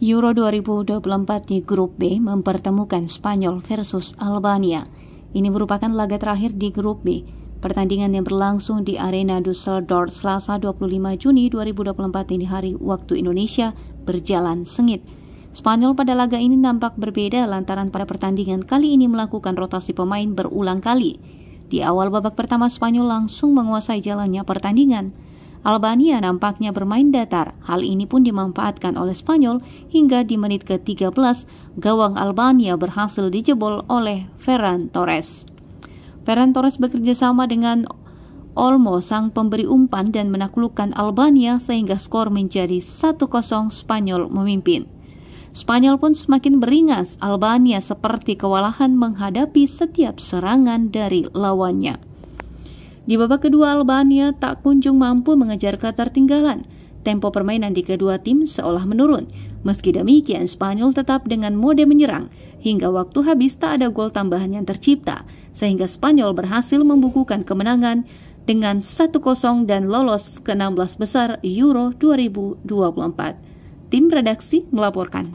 Euro 2024 di grup B mempertemukan Spanyol versus Albania. Ini merupakan laga terakhir di grup B. Pertandingan yang berlangsung di Arena Dusseldorf, Selasa 25 Juni 2024 ini hari waktu Indonesia berjalan sengit. Spanyol pada laga ini nampak berbeda lantaran pada pertandingan kali ini melakukan rotasi pemain berulang kali. Di awal babak pertama Spanyol langsung menguasai jalannya pertandingan. Albania nampaknya bermain datar. Hal ini pun dimanfaatkan oleh Spanyol hingga di menit ke-13 gawang Albania berhasil dijebol oleh Ferran Torres. Ferran Torres bekerja sama dengan Olmo sang pemberi umpan dan menaklukkan Albania sehingga skor menjadi 1-0 Spanyol memimpin. Spanyol pun semakin beringas, Albania seperti kewalahan menghadapi setiap serangan dari lawannya. Di babak kedua Albania tak kunjung mampu mengejar Qatar ketertinggalan. Tempo permainan di kedua tim seolah menurun. Meski demikian, Spanyol tetap dengan mode menyerang. Hingga waktu habis tak ada gol tambahan yang tercipta, sehingga Spanyol berhasil membukukan kemenangan dengan 1-0 dan lolos ke-16 besar Euro 2024. Tim redaksi melaporkan.